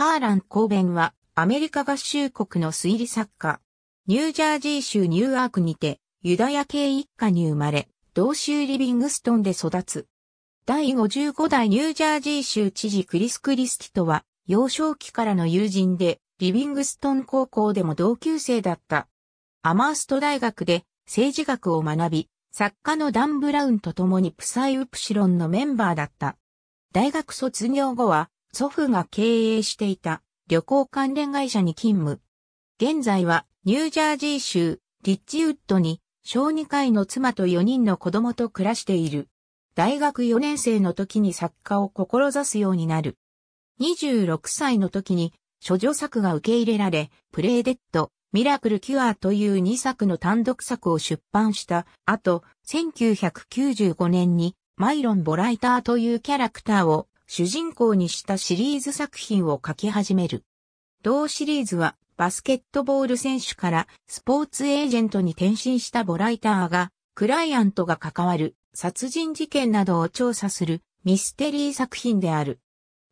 ハーラン・コーベンは、アメリカ合衆国の推理作家。ニュージャージー州ニューアークにて、ユダヤ系一家に生まれ、同州リビングストンで育つ。第55代ニュージャージー州知事クリス・クリスティとは、幼少期からの友人で、リビングストン高校でも同級生だった。アマースト大学で政治学を学び、作家のダン・ブラウンと共にプサイ・ウプシロンのメンバーだった。大学卒業後は、祖父が経営していた旅行関連会社に勤務。現在はニュージャージー州リッチウッドに小児科医の妻と4人の子供と暮らしている。大学4年生の時に作家を志すようになる。26歳の時に処女作が受け入れられ、プレイデッド、ミラクルキュアという2作の単独作を出版した後、1995年にマイロン・ボライターというキャラクターを主人公にしたシリーズ作品を書き始める。同シリーズはバスケットボール選手からスポーツエージェントに転身したボライターがクライアントが関わる殺人事件などを調査するミステリー作品である。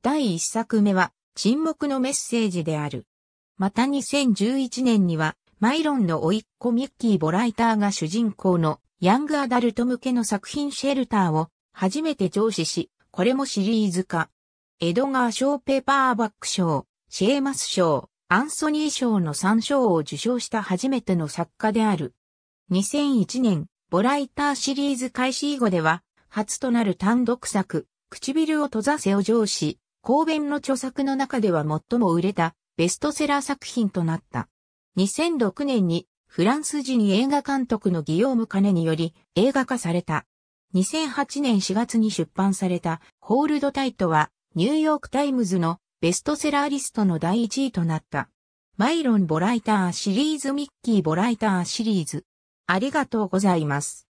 第1作目は沈黙のメッセージである。また2011年にはマイロンの甥っ子ミッキー・ボライターが主人公のヤングアダルト向けの作品シェルターを初めて上司し、これもシリーズ化。エドガー賞ペーパーバック賞、シェーマス賞、アンソニー賞の3賞を受賞した初めての作家である。2001年、ボライターシリーズ開始以後では、初となる単独作、唇を閉ざせを上司、公弁の著作の中では最も売れたベストセラー作品となった。2006年にフランス人映画監督のギヨーム・カネにより映画化された。2008年4月に出版されたホールドタイトはニューヨークタイムズのベストセラーリストの第1位となった。マイロン・ボライターシリーズミッキー・ボライターシリーズ。ありがとうございます。